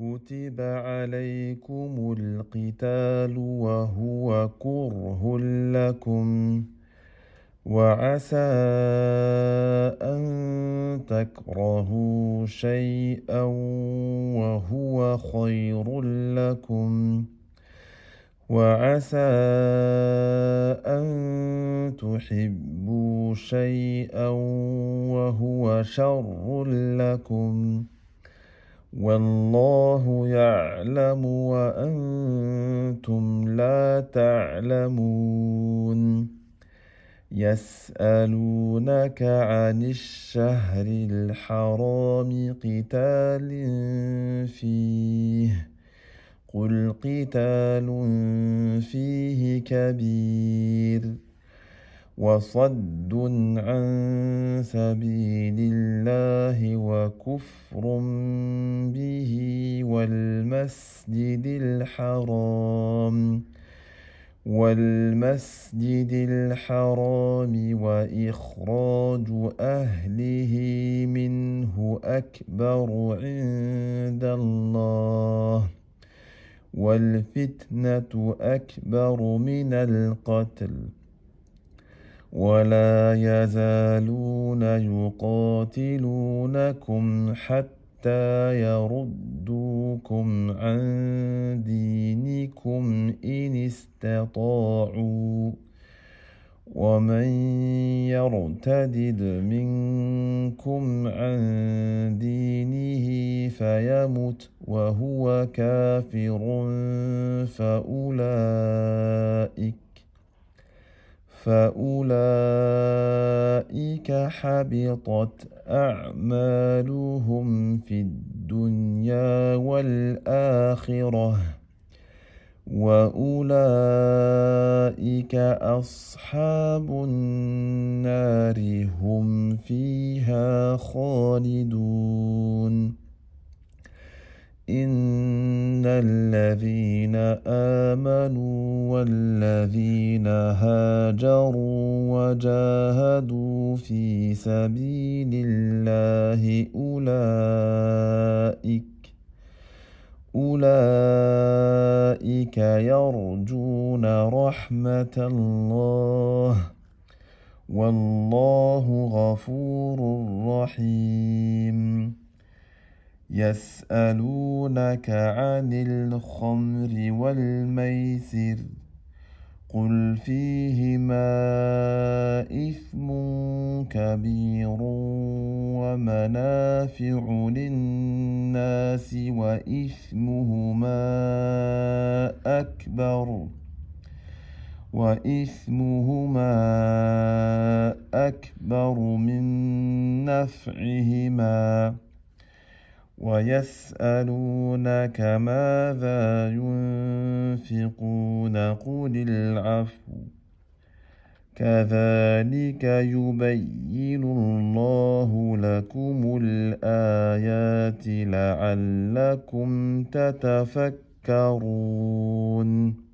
كتب عليكم القتال وهو كره لكم وعسى أن تكرهوا شيئا وهو خير لكم وعسى أن تحبوا شيئا وهو شر لكم ۖ والله يعلم وانتم لا تعلمون يسالونك عن الشهر الحرام قتال فيه قل قتال فيه كبير وصد عن سبيل الله وكفر به والمسجد الحرام والمسجد الحرام واخراج اهله منه اكبر عند الله والفتنه اكبر من القتل ولا يزالون يقاتلونكم حتى يردوكم عن دينكم ان استطاعوا ومن يرتدد منكم عن دينه فيمت وهو كافر فاولئك فأولئك حبطت أعمالهم في الدنيا والآخرة وأولئك أصحاب النار هم فيها خالدون إن ان الذين امنوا والذين هاجروا وجاهدوا في سبيل الله اولئك أولئك يرجون رحمة الله والله غفور رحيم يسألونك عن الخمر والميسر قل فيهما إثم كبير ومنافع للناس وإثمهما أكبر وإثمهما أكبر من نفعهما ويسألونك ماذا ينفقون قل العفو كذلك يبين الله لكم الآيات لعلكم تتفكرون